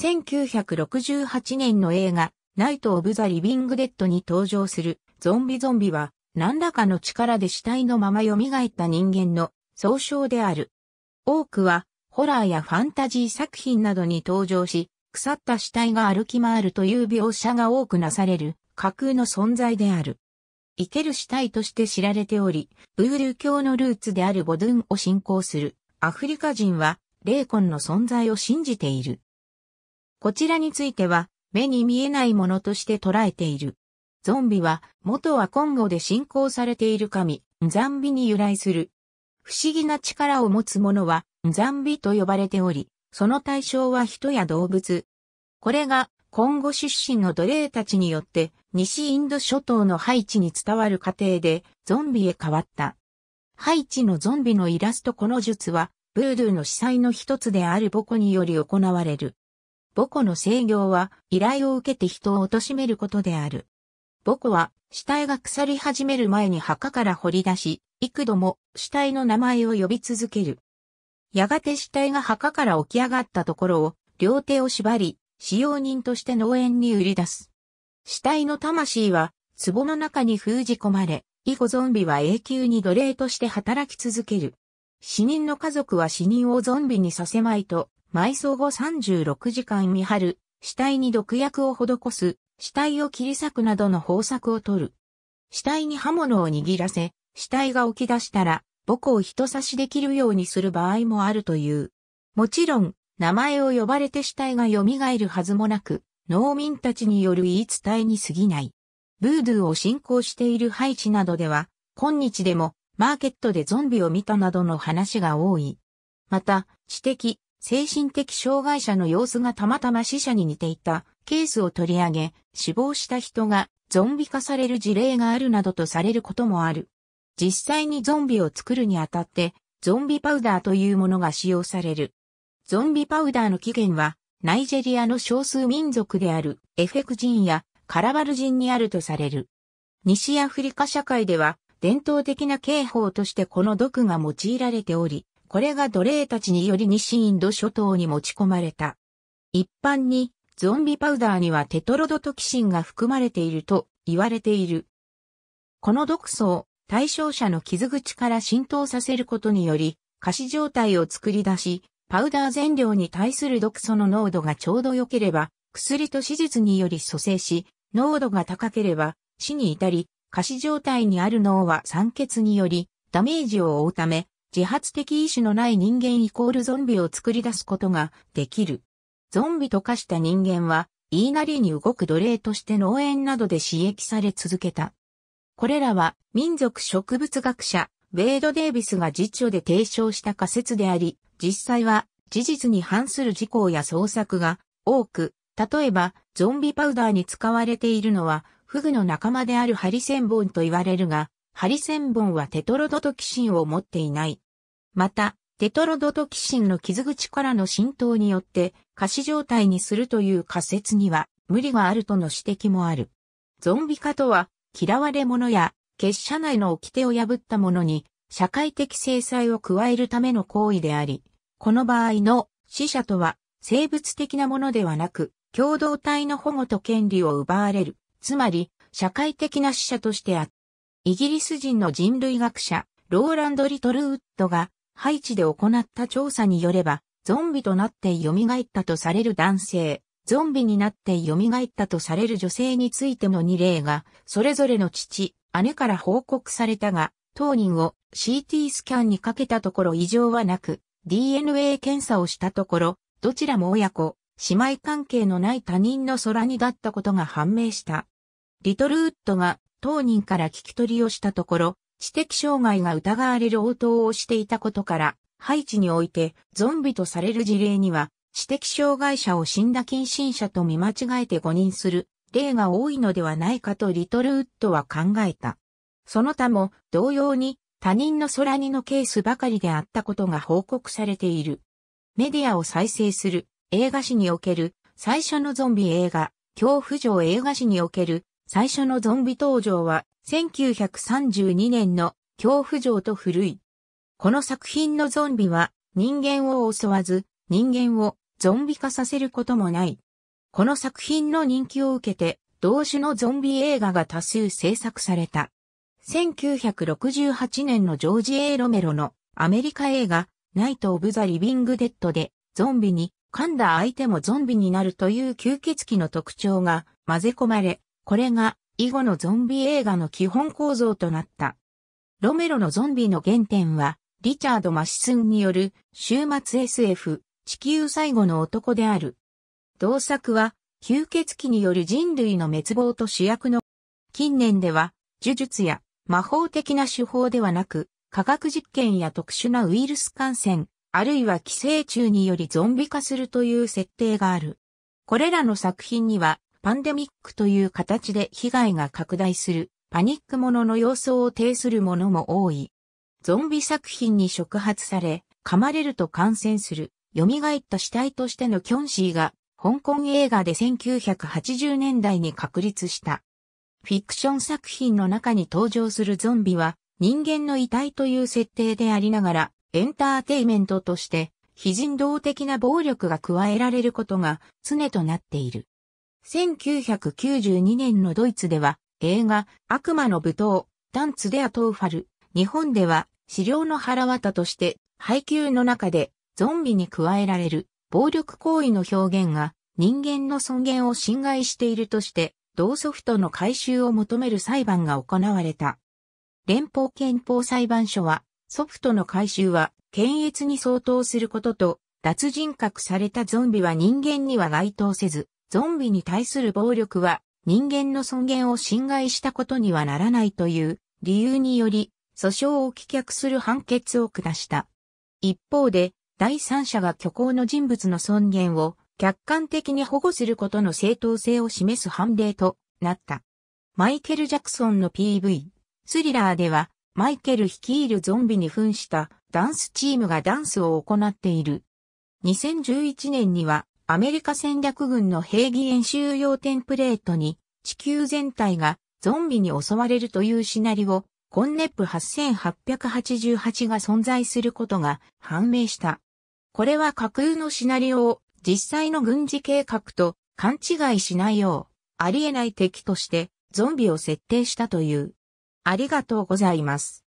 1968年の映画、ナイト・オブ・ザ・リビング・デッドに登場するゾンビゾンビは、何らかの力で死体のまま蘇った人間の総称である。多くは、ホラーやファンタジー作品などに登場し、腐った死体が歩き回るという描写が多くなされる架空の存在である。生ける死体として知られており、ブールー教のルーツであるボドゥンを信仰するアフリカ人は霊魂の存在を信じている。こちらについては、目に見えないものとして捉えている。ゾンビは、元はコンゴで信仰されている神、ザンビに由来する。不思議な力を持つ者は、ザンビと呼ばれており、その対象は人や動物。これが、コンゴ出身の奴隷たちによって、西インド諸島のハイチに伝わる過程で、ゾンビへ変わった。ハイチのゾンビのイラストこの術は、ブードゥの司祭の一つであるボコにより行われる。母子の制御は依頼を受けて人を貶めることである。母子は死体が腐り始める前に墓から掘り出し、幾度も死体の名前を呼び続ける。やがて死体が墓から起き上がったところを両手を縛り、使用人として農園に売り出す。死体の魂は壺の中に封じ込まれ、以後ゾンビは永久に奴隷として働き続ける。死人の家族は死人をゾンビにさせまいと、埋葬後36時間見張る、死体に毒薬を施す、死体を切り裂くなどの方策を取る。死体に刃物を握らせ、死体が起き出したら、母子を人差しできるようにする場合もあるという。もちろん、名前を呼ばれて死体が蘇るはずもなく、農民たちによる言い伝えに過ぎない。ブードゥーを信仰しているハイチなどでは、今日でもマーケットでゾンビを見たなどの話が多い。また、知的、精神的障害者の様子がたまたま死者に似ていたケースを取り上げ、死亡した人がゾンビ化される事例があるなどとされることもある。実際にゾンビを作るにあたって、ゾンビパウダーというものが使用される。ゾンビパウダーの起源は、ナイジェリアの少数民族であるエフェク人やカラバル人にあるとされる。西アフリカ社会では、伝統的な刑法としてこの毒が用いられており、これが奴隷たちにより西インド諸島に持ち込まれた。一般にゾンビパウダーにはテトロドトキシンが含まれていると言われている。この毒素を対象者の傷口から浸透させることにより、可視状態を作り出し、パウダー全量に対する毒素の濃度がちょうど良ければ、薬と手術により蘇生し、濃度が高ければ死に至り、可視状態にある脳は酸欠によりダメージを負うため、自発的意志のない人間イコールゾンビを作り出すことができる。ゾンビと化した人間は、言いなりに動く奴隷として農園などで刺激され続けた。これらは民族植物学者、ウェイド・デイビスが実著で提唱した仮説であり、実際は事実に反する事項や創作が多く、例えばゾンビパウダーに使われているのは、フグの仲間であるハリセンボンと言われるが、ハリセンボンはテトロドトキシンを持っていない。また、テトロドトキシンの傷口からの浸透によって仮死状態にするという仮説には無理があるとの指摘もある。ゾンビ化とは嫌われ者や結社内の掟を破った者に社会的制裁を加えるための行為であり、この場合の死者とは生物的なものではなく共同体の保護と権利を奪われる、つまり社会的な死者としてイギリス人の人類学者、ローランド・リトルウッドが、ハイチで行った調査によれば、ゾンビとなって蘇ったとされる男性、ゾンビになって蘇ったとされる女性についての2例が、それぞれの父、姉から報告されたが、当人を CT スキャンにかけたところ異常はなく、DNA 検査をしたところ、どちらも親子、姉妹関係のない他人の空にだったことが判明した。リトルウッドが当人から聞き取りをしたところ、知的障害が疑われる応答をしていたことから、ハイチにおいてゾンビとされる事例には、知的障害者を死んだ近親者と見間違えて誤認する例が多いのではないかとリトルウッドは考えた。その他も同様に他人の空にのケースばかりであったことが報告されている。メディアを再生する映画史における最初のゾンビ映画、恐怖上映画史における最初のゾンビ登場は1932年の恐怖城と古い。この作品のゾンビは人間を襲わず人間をゾンビ化させることもない。この作品の人気を受けて同種のゾンビ映画が多数制作された。1968年のジョージ・エロメロのアメリカ映画ナイト・オブ・ザ・リビング・デッドでゾンビに噛んだ相手もゾンビになるという吸血鬼の特徴が混ぜ込まれ、これが以後のゾンビ映画の基本構造となった。ロメロのゾンビの原点は、リチャード・マシスンによる週末 SF 地球最後の男である。同作は吸血鬼による人類の滅亡と主役の近年では呪術や魔法的な手法ではなく科学実験や特殊なウイルス感染、あるいは寄生虫によりゾンビ化するという設定がある。これらの作品にはパンデミックという形で被害が拡大するパニックものの様相を呈するものも多い。ゾンビ作品に触発され、噛まれると感染する、蘇った死体としてのキョンシーが、香港映画で1980年代に確立した。フィクション作品の中に登場するゾンビは、人間の遺体という設定でありながら、エンターテイメントとして、非人道的な暴力が加えられることが常となっている。1992年のドイツでは映画悪魔の舞踏、ダンツ・デア・トーファル、日本では資料の腹渡として配給の中でゾンビに加えられる暴力行為の表現が人間の尊厳を侵害しているとして同ソフトの回収を求める裁判が行われた。連邦憲法裁判所はソフトの回収は検閲に相当することと脱人格されたゾンビは人間には該当せずゾンビに対する暴力は人間の尊厳を侵害したことにはならないという理由により訴訟を棄却する判決を下した。一方で第三者が虚構の人物の尊厳を客観的に保護することの正当性を示す判例となった。マイケル・ジャクソンの PV、スリラーではマイケル率いるゾンビに扮したダンスチームがダンスを行っている。2011年にはアメリカ戦略軍の兵技演習用テンプレートに地球全体がゾンビに襲われるというシナリオ、コンネップ8888が存在することが判明した。これは架空のシナリオを実際の軍事計画と勘違いしないよう、ありえない敵としてゾンビを設定したという。ありがとうございます。